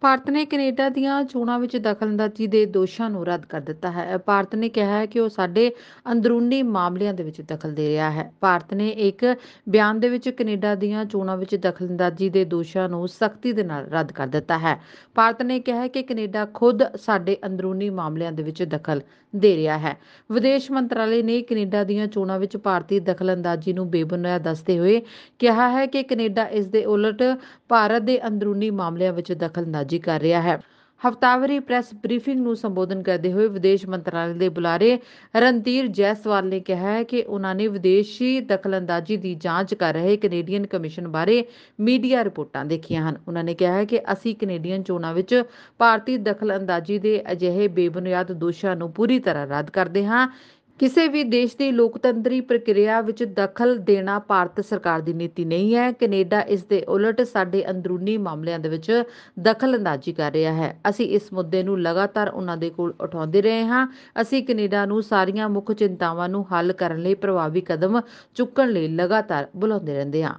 ਭਾਰਤ ਨੇ ਕੈਨੇਡਾ ਦੀਆਂ ਚੋਣਾਂ ਵਿੱਚ ਦਖਲਅੰਦਾਜ਼ੀ ਦੇ ਦੋਸ਼ਾਂ ਨੂੰ ਰੱਦ ਕਰ ਦਿੱਤਾ ਹੈ ਭਾਰਤ ਨੇ ਕਿਹਾ ਹੈ ਕਿ ਉਹ ਸਾਡੇ ਅੰਦਰੂਨੀ ਮਾਮਲਿਆਂ ਦੇ ਵਿੱਚ ਦਖਲ ਦੇ ਰਿਹਾ ਹੈ ਭਾਰਤ ਨੇ ਇੱਕ ਬਿਆਨ ਦੇ ਵਿੱਚ ਕੈਨੇਡਾ ਦੀਆਂ ਚੋਣਾਂ ਵਿੱਚ ਦਖਲਅੰਦਾਜ਼ੀ ਦੇ ਦੋਸ਼ਾਂ ਨੂੰ ਸਖਤੀ ਦੇ ਨਾਲ ਰੱਦ ਕਰ ਦਿੱਤਾ ਹੈ ਭਾਰਤ ਨੇ ਕਿਹਾ ਹੈ ਕਿ ਕੈਨੇਡਾ ਖੁਦ ਸਾਡੇ ਅੰਦਰੂਨੀ ਮਾਮਲਿਆਂ ਦੇ ਵਿੱਚ ਦਖਲ ਦੇ ਰਿਹਾ ਹੈ ਵਿਦੇਸ਼ ਮੰਤਰਾਲੇ ਨੇ ਕੈਨੇਡਾ ਦੀਆਂ ਚੋਣਾਂ ਵਿੱਚ ਭਾਰਤੀ ਦਖਲਅੰਦਾਜ਼ੀ ਨੂੰ ਬੇਬੁਨਿਆਦ ਦੱਸਦੇ ਹੋਏ ਕਿਹਾ ਹੈ ਕਿ ਕੈਨੇਡਾ ਇਸ ਦੇ ਉਲਟ ਭਾਰਤ ਦੇ ਅੰਦਰੂਨੀ ਮਾਮਲਿਆਂ ਵਿੱਚ ਨਾ ਜਲਦਬਾਜ਼ੀ ਕਰ ਰਿਹਾ ਹੈ ਹਫਤਾਵਾਰੀ ਪ੍ਰੈਸ ਬਰੀਫਿੰਗ ਨੂੰ ਸੰਬੋਧਨ ਕਰਦੇ ਹੋਏ ਵਿਦੇਸ਼ ਮੰਤਰਾਲੇ ਦੇ ਬੁਲਾਰੇ ਰਣਧੀਰ ਜੈਸਵਾਲ ਨੇ ਕਿਹਾ ਹੈ ਕਿ ਉਹਨਾਂ ਨੇ ਵਿਦੇਸ਼ੀ ਦਖਲਅੰਦਾਜ਼ੀ ਦੀ ਜਾਂਚ ਕਰ ਰਹੇ ਕੈਨੇਡੀਅਨ ਕਮਿਸ਼ਨ ਬਾਰੇ ਮੀਡੀਆ ਰਿਪੋਰਟਾਂ ਦੇਖੀਆਂ ਹਨ ਉਹਨਾਂ ਨੇ ਕਿਹਾ ਹੈ ਕਿ ਅਸੀਂ ਕੈਨੇਡੀਅਨ ਚੋਣਾਂ ਵਿੱਚ ਭਾਰਤੀ ਦਖਲਅੰਦਾਜ਼ੀ ਦੇ ਅਜਿਹੇ ਬੇਬੁਨਿਆਦ ਦੋਸ਼ਾਂ ਨੂੰ ਪੂਰੀ ਤਰ੍ਹਾਂ ਰੱਦ ਕਰਦੇ ਹਾਂ ਕਿਸੇ ਵੀ ਦੇਸ਼ ਦੀ ਲੋਕਤੰਤਰੀ ਪ੍ਰਕਿਰਿਆ ਵਿੱਚ ਦਖਲ ਦੇਣਾ ਭਾਰਤ ਸਰਕਾਰ ਦੀ ਨੀਤੀ ਨਹੀਂ ਹੈ ਕੈਨੇਡਾ ਇਸ ਦੇ ਉਲਟ ਸਾਡੇ ਅੰਦਰੂਨੀ ਮਾਮਲਿਆਂ ਦੇ ਵਿੱਚ ਦਖਲਅੰਦਾਜ਼ੀ ਕਰ ਰਿਹਾ ਹੈ ਅਸੀਂ ਇਸ ਮੁੱਦੇ ਨੂੰ ਲਗਾਤਾਰ ਉਹਨਾਂ ਦੇ ਕੋਲ ਉਠਾਉਂਦੇ ਰਹੇ ਹਾਂ ਅਸੀਂ ਕੈਨੇਡਾ ਨੂੰ ਸਾਰੀਆਂ ਮੁੱਖ ਚਿੰਤਾਵਾਂ ਨੂੰ ਹੱਲ ਕਰਨ ਲਈ ਪ੍ਰਭਾਵੀ ਕਦਮ ਚੁੱਕਣ ਲਈ ਲਗਾਤਾਰ ਬੁਲਾਉਂਦੇ ਰਹਿੰਦੇ ਹਾਂ